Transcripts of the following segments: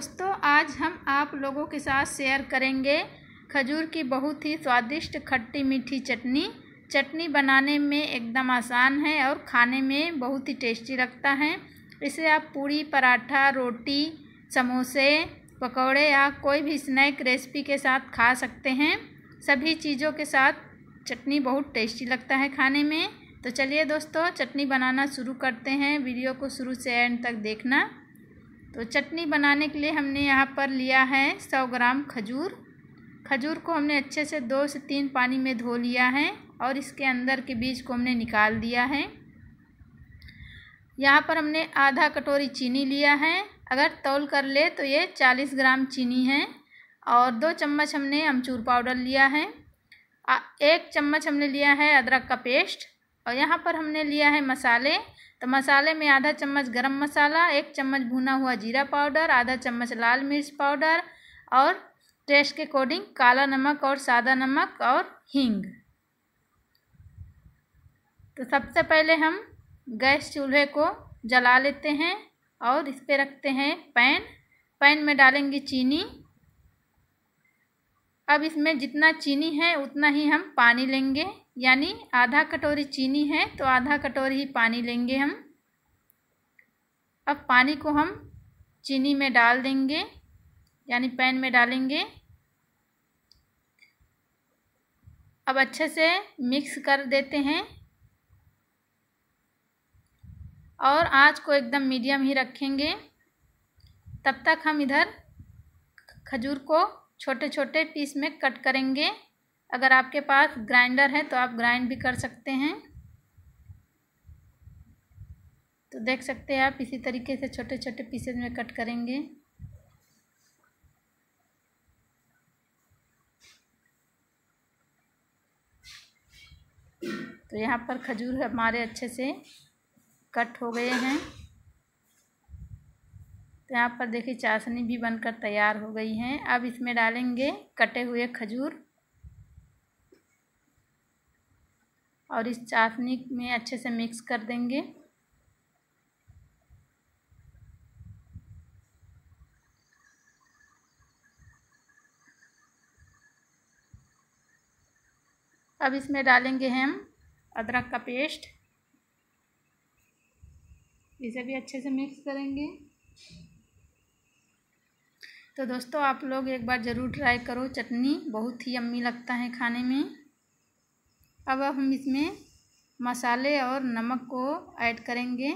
दोस्तों आज हम आप लोगों के साथ शेयर करेंगे खजूर की बहुत ही स्वादिष्ट खट्टी मीठी चटनी चटनी बनाने में एकदम आसान है और खाने में बहुत ही टेस्टी लगता है इसे आप पूरी पराठा रोटी समोसे पकौड़े या कोई भी स्नैक रेसिपी के साथ खा सकते हैं सभी चीज़ों के साथ चटनी बहुत टेस्टी लगता है खाने में तो चलिए दोस्तों चटनी बनाना शुरू करते हैं वीडियो को शुरू से एंड तक देखना तो चटनी बनाने के लिए हमने यहाँ पर लिया है सौ ग्राम खजूर खजूर को हमने अच्छे से दो से तीन पानी में धो लिया है और इसके अंदर के बीज को हमने निकाल दिया है यहाँ पर हमने आधा कटोरी चीनी लिया है अगर तौल कर ले तो ये चालीस ग्राम चीनी है और दो चम्मच हमने अमचूर पाउडर लिया है एक चम्मच हमने लिया है अदरक का पेस्ट और यहाँ पर हमने लिया है मसाले तो मसाले में आधा चम्मच गरम मसाला एक चम्मच भुना हुआ जीरा पाउडर आधा चम्मच लाल मिर्च पाउडर और टेस्ट के अकॉर्डिंग काला नमक और सादा नमक और हींग तो सबसे पहले हम गैस चूल्हे को जला लेते हैं और इस पर रखते हैं पैन पैन में डालेंगे चीनी अब इसमें जितना चीनी है उतना ही हम पानी लेंगे यानी आधा कटोरी चीनी है तो आधा कटोरी ही पानी लेंगे हम अब पानी को हम चीनी में डाल देंगे यानी पैन में डालेंगे अब अच्छे से मिक्स कर देते हैं और आँच को एकदम मीडियम ही रखेंगे तब तक हम इधर खजूर को छोटे छोटे पीस में कट करेंगे अगर आपके पास ग्राइंडर है तो आप ग्राइंड भी कर सकते हैं तो देख सकते हैं आप इसी तरीके से छोटे छोटे पीसेज में कट करेंगे तो यहाँ पर खजूर हमारे अच्छे से कट हो गए हैं तो यहाँ पर देखिए चाशनी भी बनकर तैयार हो गई है अब इसमें डालेंगे कटे हुए खजूर और इस चाशनी में अच्छे से मिक्स कर देंगे अब इसमें डालेंगे हम अदरक का पेस्ट इसे भी अच्छे से मिक्स करेंगे तो दोस्तों आप लोग एक बार ज़रूर ट्राई करो चटनी बहुत ही अम्मी लगता है खाने में अब हम इसमें मसाले और नमक को ऐड करेंगे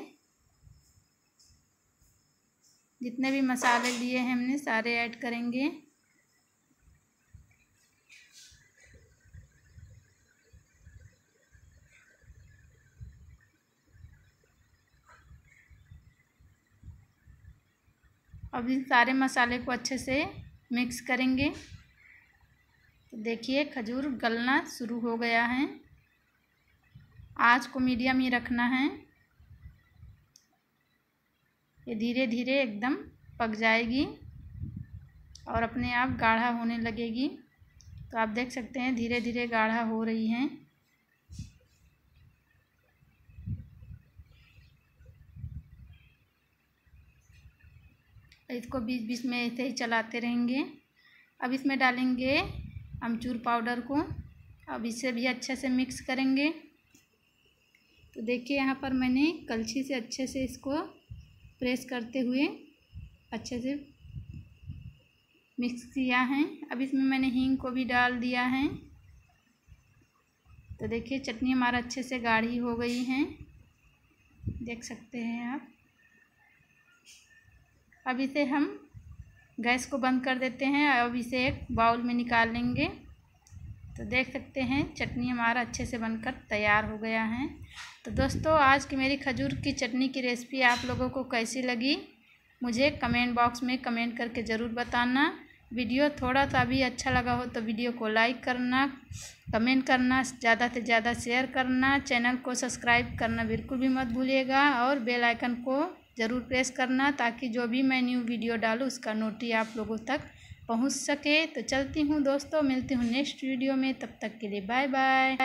जितने भी मसाले लिए हैं हमने सारे ऐड करेंगे अब इन सारे मसाले को अच्छे से मिक्स करेंगे तो देखिए खजूर गलना शुरू हो गया है आज को मीडियम ही रखना है ये धीरे धीरे एकदम पक जाएगी और अपने आप गाढ़ा होने लगेगी तो आप देख सकते हैं धीरे धीरे गाढ़ा हो रही हैं इसको बीच बीच में ऐसे ही चलाते रहेंगे अब इसमें डालेंगे अमचूर पाउडर को अब इसे भी अच्छे से मिक्स करेंगे तो देखिए यहाँ पर मैंने कलछी से अच्छे से इसको प्रेस करते हुए अच्छे से मिक्स किया है अब इसमें मैंने हींग को भी डाल दिया है तो देखिए चटनी हमारा अच्छे से गाढ़ी हो गई है देख सकते हैं आप अब इसे हम गैस को बंद कर देते हैं अब इसे एक बाउल में निकाल लेंगे तो देख सकते हैं चटनी हमारा अच्छे से बनकर तैयार हो गया है तो दोस्तों आज की मेरी खजूर की चटनी की रेसिपी आप लोगों को कैसी लगी मुझे कमेंट बॉक्स में कमेंट करके ज़रूर बताना वीडियो थोड़ा सा भी अच्छा लगा हो तो वीडियो को लाइक करना कमेंट करना ज़्यादा से ज़्यादा शेयर करना चैनल को सब्सक्राइब करना बिल्कुल भी मत भूलिएगा और बेल आइकन को ज़रूर प्रेस करना ताकि जो भी मैं न्यू वीडियो डालूँ उसका नोटी आप लोगों तक पहुंच सके तो चलती हूँ दोस्तों मिलती हूँ नेक्स्ट वीडियो में तब तक के लिए बाय बाय